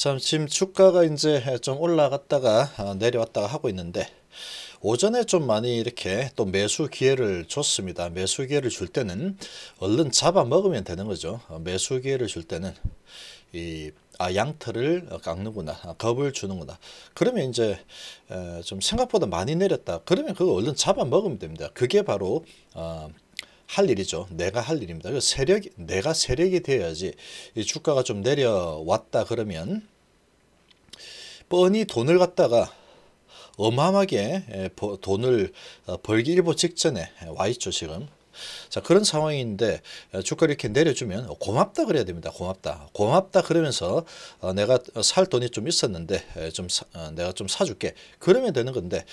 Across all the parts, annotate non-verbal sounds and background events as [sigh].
참 지금 주가가 이제 좀 올라갔다가 어, 내려왔다가 하고 있는데 오전에 좀 많이 이렇게 또 매수 기회를 줬습니다. 매수 기회를 줄 때는 얼른 잡아먹으면 되는 거죠. 어, 매수 기회를 줄 때는 이 아, 양털을 깎는구나. 아, 겁을 주는구나. 그러면 이제 에, 어, 좀 생각보다 많이 내렸다. 그러면 그거 얼른 잡아먹으면 됩니다. 그게 바로 어, 할 일이죠. 내가 할 일입니다. 세력 이 내가 세력이 돼야지 이 주가가 좀 내려왔다 그러면 뻔히 돈을 갖다가 어마어마하게 돈을 어, 벌기 일보 직전에 와 있죠 지금 자 그런 상황인데 주가를 이렇게 내려주면 고맙다 그래야 됩니다 고맙다 고맙다 그러면서 어, 내가 살 돈이 좀 있었는데 좀 사, 어, 내가 좀 사줄게 그러면 되는 건데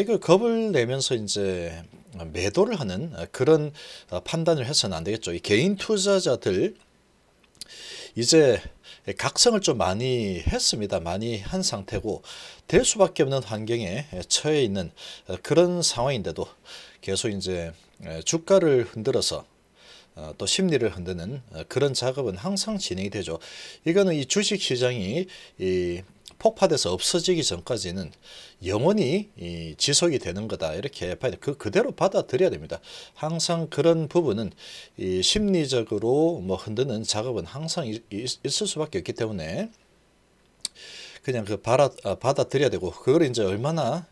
이걸 겁을 내면서 이제 매도를 하는 그런 판단을 해서는 안 되겠죠 이 개인 투자자들 이제 예, 각성을 좀 많이 했습니다. 많이 한 상태고 될 수밖에 없는 환경에 예, 처해 있는 그런 상황인데도 계속 이제 예, 주가를 흔들어서 어, 또 심리를 흔드는 어, 그런 작업은 항상 진행이 되죠. 이거는 이 주식시장이 이 폭파돼서 없어지기 전까지는 영원히 지속이 되는 거다 이렇게 봐야 돼. 그 그대로 받아들여야 됩니다. 항상 그런 부분은 심리적으로 뭐 흔드는 작업은 항상 있을 수밖에 없기 때문에 그냥 그 받아, 어, 받아들여야 되고 그걸 이제 얼마나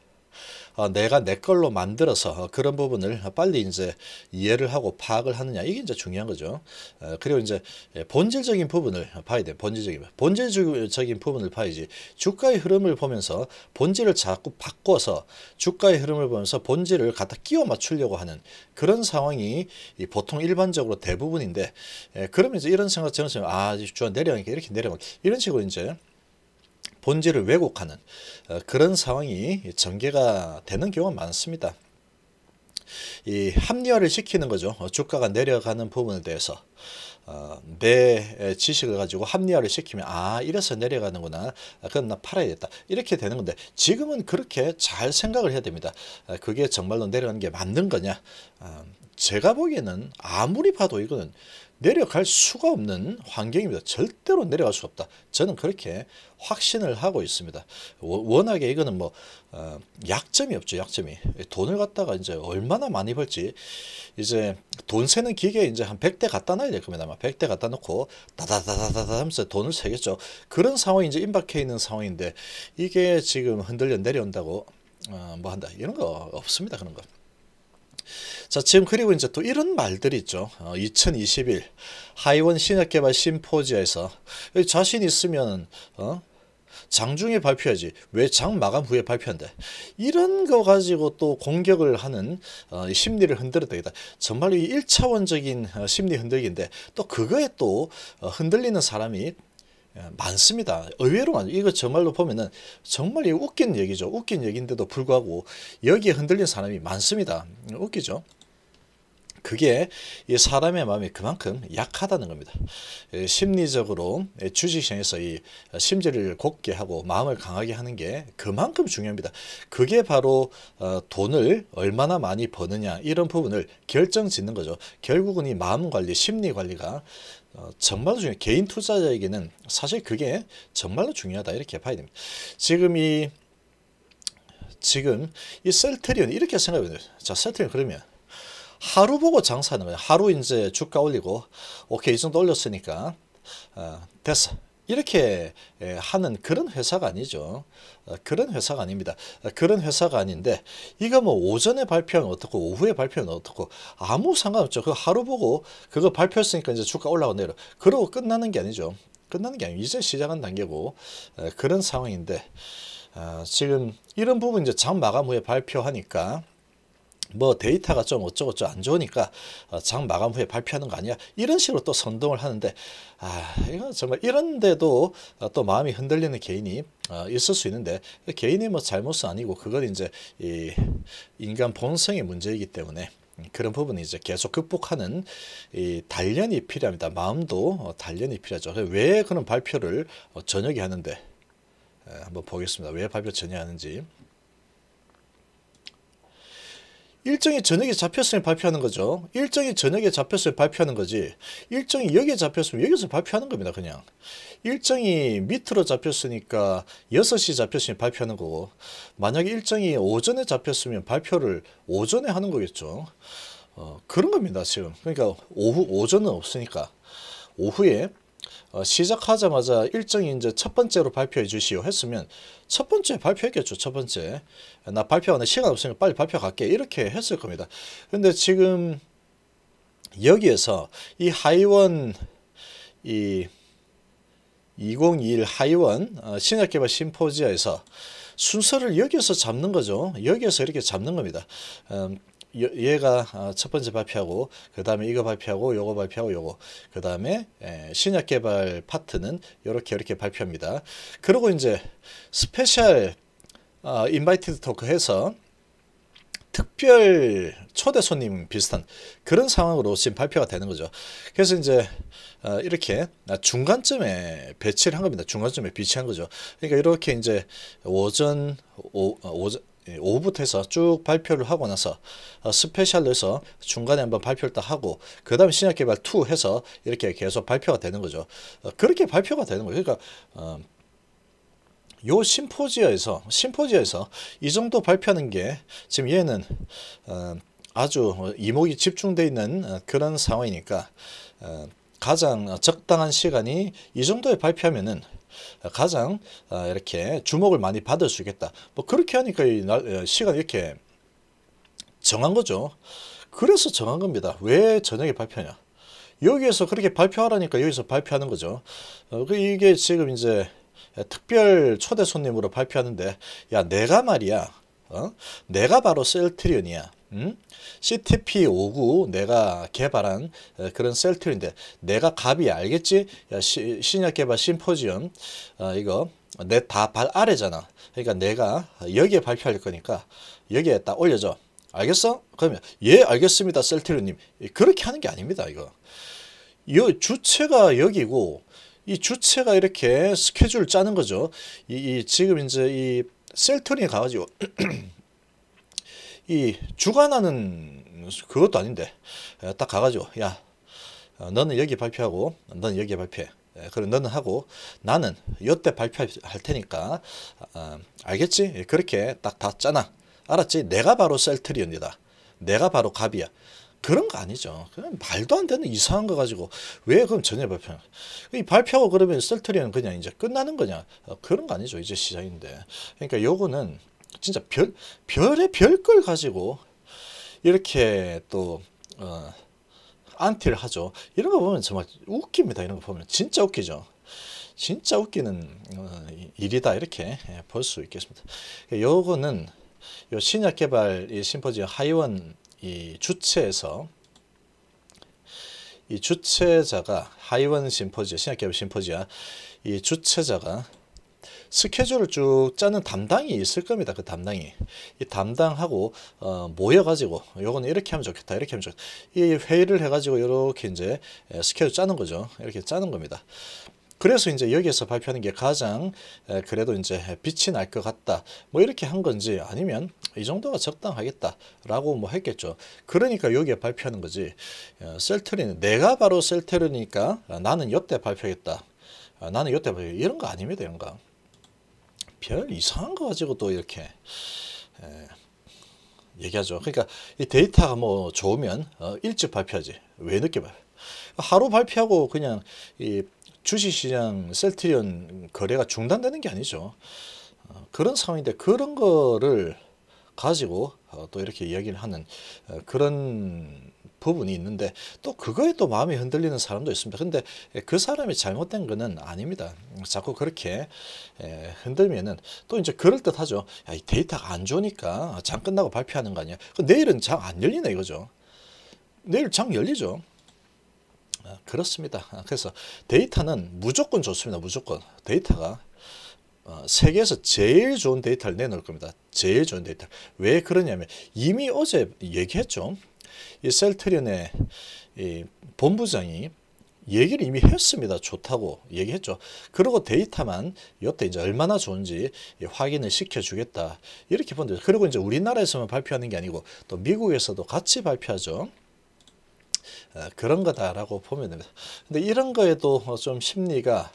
아, 내가 내 걸로 만들어서 그런 부분을 빨리 이제 이해를 하고 파악을 하느냐 이게 이제 중요한 거죠. 어, 그리고 이제 예, 본질적인 부분을 봐야 돼. 본질적인 본질적인 부분을 봐야지. 주가의 흐름을 보면서 본질을 자꾸 바꿔서 주가의 흐름을 보면서 본질을 갖다 끼워 맞추려고 하는 그런 상황이 보통 일반적으로 대부분인데 예, 그러면 이제 이런 생각 저는 아 주가 내려가니까 이렇게 내려가 이런 식으로 이제 본질을 왜곡하는 어, 그런 상황이 전개가 되는 경우가 많습니다. 이 합리화를 시키는 거죠. 어, 주가가 내려가는 부분에 대해서 어, 지식을 가지고 합리화를 시키면 아 이래서 내려가는구나 아, 그건 나 팔아야겠다 이렇게 되는 건데 지금은 그렇게 잘 생각을 해야 됩니다 아, 그게 정말로 내려가는 게 맞는 거냐 아, 제가 보기에는 아무리 봐도 이거는 내려갈 수가 없는 환경입니다. 절대로 내려갈 수 없다. 저는 그렇게 확신을 하고 있습니다. 워낙에 이거는 뭐 어, 약점이 없죠. 약점이 돈을 갖다가 이제 얼마나 많이 벌지 이제 돈 세는 기계 이제 한 100대 갖다 놔야 될 겁니다. 아마 100대 갖다 놓고 다다다다다 하면서 돈을 세겠죠. 그런 상황이 이제 임박해 있는 상황인데 이게 지금 흔들려 내려온다고 어, 뭐 한다 이런 거 없습니다. 그런 거. 자, 지금 그리고 이제 또 이런 말들이 있죠. 어, 2021 하이원 신약개발 심포지에서 자신 있으면 어? 장중에 발표하지 왜 장 마감 후에 발표한대 이런 거 가지고 또 공격을 하는 어, 심리를 흔들었다기다 정말 이 1차원적인 어, 심리 흔들기인데 또 그거에 또 어, 흔들리는 사람이 예, 많습니다. 의외로 많아요. 이거 정말로 보면은 정말 웃긴 얘기죠. 웃긴 얘기인데도 불구하고 여기에 흔들린 사람이 많습니다. 웃기죠. 그게 이 사람의 마음이 그만큼 약하다는 겁니다. 심리적으로 주식시장에서 이 심지를 곱게 하고 마음을 강하게 하는 게 그만큼 중요합니다. 그게 바로 어, 돈을 얼마나 많이 버느냐 이런 부분을 결정짓는 거죠. 결국은 이 마음관리, 심리관리가 어, 정말로 중요해 요 개인 투자자에게는 사실 그게 정말로 중요하다 이렇게 봐야 됩니다. 지금 이 지금 이 셀트리온 이렇게 생각해보세요. 자, 셀트리온 그러면 하루 보고 장사하는 거예요. 하루 이제 주가 올리고 오케이 이 정도 올렸으니까 어, 됐어. 이렇게 예, 하는 그런 회사가 아니죠. 어, 그런 회사가 아닙니다. 어, 그런 회사가 아닌데 이거 뭐 오전에 발표하면 어떻고 오후에 발표하면 어떻고 아무 상관없죠. 그 하루 보고 그거 발표했으니까 이제 주가 올라오 내려. 그러고 끝나는 게 아니죠. 끝나는 게 아니고 이제 시작한 단계고 어, 그런 상황인데 지금 이런 부분 이제 장 마감 후에 발표하니까 뭐 데이터가 좀 어쩌고저쩌고 안 좋으니까 어, 장 마감 후에 발표하는 거 아니야 이런 식으로 또 선동을 하는데 아 이거 정말 이런데도 어, 또 마음이 흔들리는 개인이 어, 있을 수 있는데 그 개인이 뭐 잘못은 아니고 그건 이제 이 인간 본성의 문제이기 때문에 그런 부분이 이제 계속 극복하는 이 단련이 필요합니다 마음도 단련이 필요하죠 왜 그런 발표를 저녁에 하는데 한번 보겠습니다 왜 발표 전혀 하는지 일정이 저녁에 잡혔으면 발표하는 거죠. 일정이 저녁에 잡혔으면 발표하는 거지. 일정이 여기에 잡혔으면 여기서 발표하는 겁니다. 그냥. 일정이 밑으로 잡혔으니까 6시 잡혔으면 발표하는 거고 만약에 일정이 오전에 잡혔으면 발표를 오전에 하는 거겠죠. 어, 그런 겁니다. 지금. 그러니까 오후 오전은 없으니까 오후에 어, 시작하자마자 일정이 이제 첫 번째로 발표해 주시오 했으면 첫 번째 발표했겠죠. 첫 번째. 나 발표하는 시간 없으면 빨리 발표 갈게. 이렇게 했을 겁니다. 근데 지금 여기에서 이 하이원 이 2021 하이원 어, 신약개발 심포지아에서 순서를 여기에서 잡는 거죠. 여기에서 이렇게 잡는 겁니다. 음, 얘가 어, 첫 번째 발표하고 그 다음에 이거 발표하고 요거 발표하고 요거 그 다음에 예, 신약 개발 파트는 이렇게 이렇게 발표합니다. 그리고 이제 스페셜 어, 인바이티드 토크 해서 특별 초대 손님 비슷한 그런 상황으로 지금 발표가 되는 거죠. 그래서 이제 어, 이렇게 아, 중간쯤에 배치를 한 겁니다. 중간쯤에 비치한 거죠. 그러니까 이렇게 이제 오전 오, 오전 예, 오후부터 해서 쭉 발표를 하고 나서 어, 스페셜에서 중간에 한번 발표를 딱 하고 그 다음에 신약개발 2 해서 이렇게 계속 발표가 되는 거죠. 어, 그렇게 발표가 되는 거예요. 그러니까 어, 요 심포지어에서 심포지어에서 이 정도 발표하는 게 지금 얘는 아주 이목이 집중돼 있는 그런 상황이니까 가장 적당한 시간이 이 정도에 발표하면은 가장 어, 이렇게 주목을 많이 받을 수 있겠다. 뭐 그렇게 하니까 어, 시간 이렇게 정한 거죠. 그래서 정한 겁니다. 왜 저녁에 발표냐? 여기에서 그렇게 발표하라니까 여기서 발표하는 거죠. 어, 그 이게 지금 이제 특별 초대 손님으로 발표하는데 야 내가 말이야 어? 내가 바로 셀트리온이야 음? CTP59 내가 개발한 어, 그런 셀툴인데 내가 갑이 알겠지? 야, 시, 신약 개발 심포지엄 아, 이거 내 다 발 아래잖아. 그러니까 내가 여기에 발표할 거니까 여기에 딱 올려줘. 알겠어? 그러면 예 알겠습니다 셀트리님 그렇게 하는 게 아닙니다 이거 이 주체가 여기고 이 주체가 이렇게 스케줄 짜는 거죠 이, 이 지금 이제 이 셀트리 가가지고 [clears throat] 이 주관하는 그것도 아닌데 딱 가가지고 야 어, 너는 여기 발표하고 너는 여기 발표해 그럼 너는 하고 나는 요때 발표할 테니까 어, 알겠지 예, 그렇게 딱 다 짜나 알았지 내가 바로 셀트리온이다 내가 바로 갑이야 그런 거 아니죠. 그냥 말도 안 되는 이상한 거 가지고 왜 그럼 전혀 발표하냐. 이 발표하고 그러면 셀트리는 그냥 이제 끝나는 거냐. 어, 그런 거 아니죠. 이제 시작인데. 그러니까 요거는 진짜 별 별의 별 걸 가지고 이렇게 또 어, 안티를 하죠. 이런 거 보면 정말 웃깁니다. 이런 거 보면 진짜 웃기죠. 진짜 웃기는 어, 일이다 이렇게 예, 볼수 있겠습니다. 요거는 요 신약 개발 이 심포지엄 하이원 이 주체에서 이 주체자가 하이원 심포지아 신약 개발 심포지아 이 주체자가 스케줄을 쭉 짜는 담당이 있을 겁니다. 그 담당이 이 담당하고 어, 모여가지고 요거는 이렇게 하면 좋겠다, 이렇게 하면 좋겠다. 이 회의를 해가지고 이렇게 이제 스케줄 짜는 거죠. 이렇게 짜는 겁니다. 그래서 이제 여기에서 발표하는 게 가장 그래도 이제 빛이 날 것 같다. 뭐 이렇게 한 건지 아니면 이 정도가 적당하겠다라고 뭐 했겠죠. 그러니까 여기에 발표하는 거지. 어, 셀트리는 내가 바로 셀트리니까 나는 이때 발표했다. 아, 나는 이때 발표 이런 거 아닙니다. 이런 거. 별 이상한 거 가지고 또 이렇게 에, 얘기하죠. 그러니까 이 데이터가 뭐 좋으면 어, 일찍 발표하지 왜 늦게 발표? 하루 발표하고 그냥 이 주식시장 셀트리온 거래가 중단되는 게 아니죠. 어, 그런 상황인데 그런 거를 가지고 어, 또 이렇게 이야기를 하는 어, 그런 부분이 있는데 또 그거에 또 마음이 흔들리는 사람도 있습니다. 근데 그 사람이 잘못된 거는 아닙니다. 자꾸 그렇게 흔들면은 또 이제 그럴 듯하죠. 야, 이 데이터가 안 좋으니까 장 끝나고 발표하는 거 아니야? 그 내일은 장 안 열리네 이거죠. 내일 장 열리죠. 아, 그렇습니다. 아, 그래서 데이터는 무조건 좋습니다. 무조건 데이터가 어, 세계에서 제일 좋은 데이터를 내놓을 겁니다. 제일 좋은 데이터. 왜 그러냐면 이미 어제 얘기했죠. 이 셀트리온의 이 본부장이 얘기를 이미 했습니다. 좋다고 얘기했죠. 그리고 데이터만 여태 이제 얼마나 좋은지 확인을 시켜주겠다. 이렇게 본데 그리고 이제 우리나라에서만 발표하는 게 아니고 또 미국에서도 같이 발표하죠. 어, 그런 거다라고 보면 됩니다. 근데 이런 거에도 좀 심리가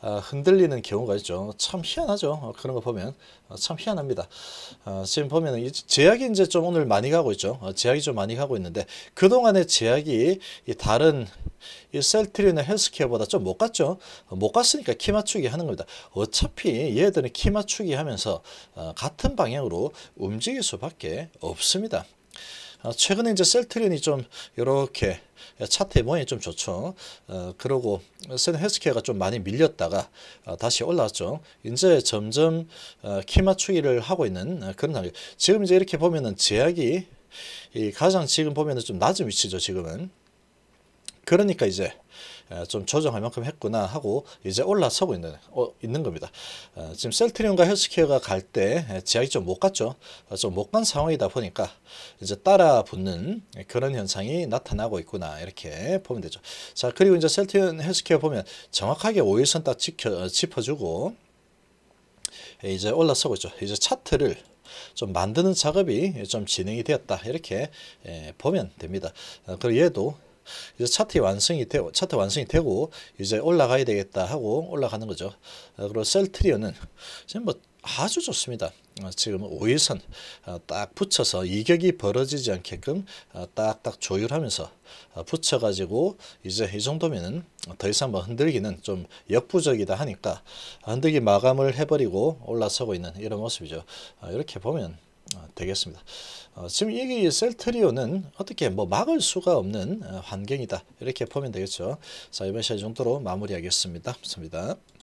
어, 흔들리는 경우가 있죠. 참 희한하죠. 어, 그런 거 보면 참 희한합니다. 지금 보면 제약이 이제 좀 오늘 많이 가고 있죠. 제약이 좀 많이 가고 있는데 그동안의 제약이 다른 이 셀트리나 헬스케어보다 좀 못 갔죠. 못 갔으니까 키 맞추기 하는 겁니다. 어차피 얘들은 키 맞추기 하면서 같은 방향으로 움직일 수밖에 없습니다. 아, 최근에 이제 셀트리온이 좀 이렇게 차트 의 모양이 좀 좋죠. 어, 그러고 센 헬스케어가 좀 많이 밀렸다가 어, 다시 올라왔죠. 이제 점점 어, 키 맞추기를 하고 있는 어, 그런 단계. 지금 이제 이렇게 보면은 제약이 가장 지금 보면은 좀 낮은 위치죠. 지금은. 그러니까 이제 좀 조정할 만큼 했구나 하고 이제 올라서고 있는, 어, 있는 겁니다. 어, 지금 셀트리온과 헬스케어가 갈때 지하이 좀 못 갔죠. 어, 좀못 간 상황이다 보니까 이제 따라 붙는 그런 현상이 나타나고 있구나 이렇게 보면 되죠. 자 그리고 이제 셀트리온 헬스케어 보면 정확하게 5일선 딱 지켜, 어, 짚어주고 이제 올라서고 있죠. 이제 차트를 좀 만드는 작업이 좀 진행이 되었다 이렇게 보면 됩니다. 어, 그리고 얘도 이제 차트 완성이 되고 차트 완성이 되고 이제 올라가야 되겠다 하고 올라가는 거죠. 어, 그리고 셀트리온은 지금 뭐 아주 좋습니다. 어, 지금 5일선 어, 딱 붙여서 이격이 벌어지지 않게끔 딱딱 조율하면서 붙여가지고 이제 이 정도면은 더 이상 뭐 흔들기는 좀 역부족이다 하니까 흔들기 마감을 해버리고 올라서고 있는 이런 모습이죠. 이렇게 보면 어, 되겠습니다. 어, 지금 여기 셀트리온은 어떻게 뭐 막을 수가 없는 어, 환경이다. 이렇게 보면 되겠죠. 자, 이번 시간 정도로 마무리하겠습니다. 감사합니다.